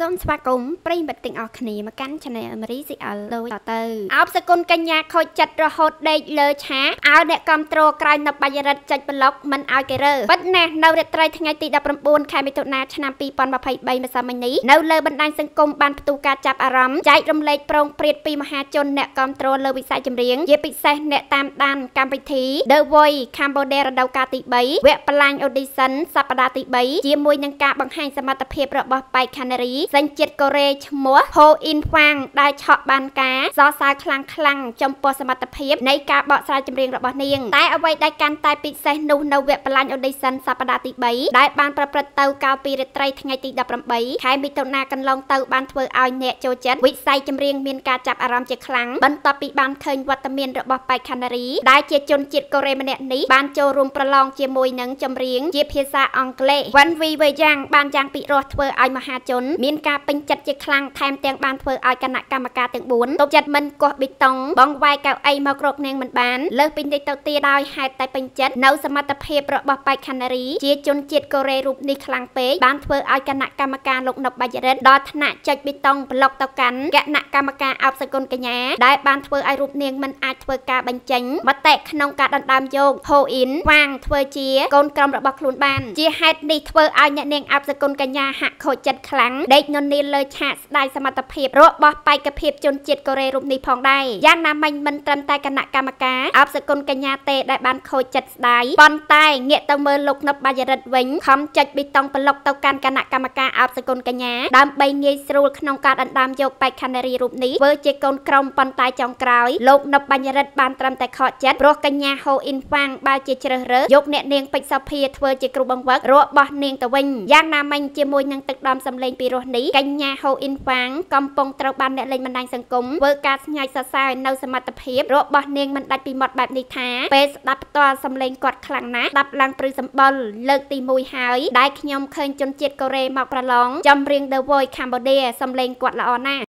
សូមស្វាគមន៍ប្រិយមិត្តទាំងអស់គ្នាមកកាន់ Channel Emery CL ដូចតទៅអបសគុណកញ្ញាខូចចិត្តរហូតដេកលើឆាឲ្យអ្នកគ្រប់គ្រងក្រៅនៅបាយរិទ្ធចុចប្លុកមិនឲ្យគេរើប៉ិតណាស់នៅរាត្រីថ្ងៃទី19ខែមិថុនាឆ្នាំ2023ម្សិលមិញនេះនៅលើបណ្ដាញសង្គមបានផ្ទុះការចាប់អារម្មណ៍ចែករំលែកប្រងព្រាតពីមហាជនអ្នកគ្រប់គ្រងលើវិស័យចម្រៀងជាពិសេសអ្នកតាមដានកម្មវិធី The Voice Cambodia រដូវកាលទី3វគ្គបលាញ Audition សប្តាហ៍ទី3ជាមួយនឹងការបង្ហាញសមត្ថភាពរបស់បេក្ខនារីសញ្ជាតិកូរ៉េឈ្មោះហូអ៊ីនហ្វាងដែលឆក់បានការសរសើរខ្លាំងខ្លាំងចំពោះសមត្ថភាពនៃការបកស្រាយចម្រៀងរបស់នាងតែអ្វីដែលកាន់តែពិសេសនោះនៅវគ្គបលាញអូឌីសិនសប្តាហ៍ទី3ដែលបានប្រព្រឹត្តទៅកាលពីរាត្រីថ្ងៃទី18ខែមិថុនាកន្លងទៅបានធ្វើឲ្យអ្នកចូលចិត្តវិស័យចម្រៀងមានការចាប់អារម្មណ៍ជាខ្លាំងបន្ទាប់ពីបានឃើញវត្តមានរបស់បេខានារីដែលជាជនជាតិកូរ៉េម្នាក់នេះបានចូលរួមប្រឡងជាមួយនឹងចម្រៀងជាភាសាអង់គ្លេស One We Were Young បានយ៉ាងពិរោះធ្វើឲ្យមហាជនមានការពេញចិត្តជាខ្លាំងថែមទាំងបានធ្វើឲ្យគណៈកម្មការទាំង4ទប់ចិត្តមិនគោះប៊ីតុងបងវាយកៅអីមកគ្របនាងមិនបាន លើសពីនេះទៅទៀតដោយហេតុតែពេញចិត្តនៅសមត្ថភាពរបស់បេក្ខនារីជាជនជាតិកូរ៉េរូបនេះខ្លាំងពេកបានធ្វើឲ្យគណៈកម្មការលោកនៅបាច់រិទ្ធដល់ថ្នាក់ចុចប៊ីតុងប្លុកទៅកាន់គណៈកម្មការអបសគុណកញ្ញាដែលបានធ្វើឲ្យរូបនាងមិនអាចធ្វើការបញ្ចេញមតិក្នុងការដណ្ដើមយកហូអ៊ីនវ៉ាងធ្វើជាកូនក្រុមរបស់ខ្លួនបានជាហេតុនេះធ្វើឲ្យអ្នកនាងអបសគុណកញ្ញាហាក់ខូចចិត្តខ្លាំងដេកននាលើឆាកស្ដាយសមត្ថភាពរបស់បេក្ខភាពជនជាតិកូរ៉េរូបនេះផងដែរយ៉ាងណាមិញមិនត្រឹមតែគណៈកម្មការអបសគុណកញ្ញាទេដែលបានខូចចិត្តស្ដាយប៉ុន្តែងាកទៅមើលលោកណប់បាយារិទ្ធវិញខំចុចប៊ីតុងប្លុកទៅកាន់គណៈកម្មការអបសគុណកញ្ញាដើម្បីងាយស្រួលក្នុងការដណ្ដើមយកបេក្ខនារីរូបនេះធ្វើជាកូនក្រុមប៉ុន្តែចុងក្រោយលោកណប់បាយារិទ្ធបានត្រឹមតែខកចិត្តព្រោះកញ្ញាហូអ៊ីនហ្វាងបើជាជ្រើសរើសយកអ្នកនាងពេជ្រសុភាធ្វើជាគ្រូបង្វឹករបស់នាងទៅវិញយ៉ាងណាមិញជាមួយនឹងទឹកដំសម្លេងពីរោះនេះកញ្ញាហូអ៊ីនវ៉ាងកំពុងត្រូវបានអ្នកលេងបណ្ដាញសង្គមធ្វើការស្ញែកសរសើរនៅសមត្ថភាពរបស់នាងមិនដាច់ពីមាត់បែបនេះថាពេលស្ដាប់ផ្ទាល់សម្លេងគាត់ខ្លាំងណាស់ដាប់ឡើងព្រឺសម្បល់លើកទី1ហើយដែលខ្ញុំឃើញជនជាតិកូរ៉េមកប្រឡងចម្រៀង The Voice Cambodia សម្លេងគាត់ល្អណាស់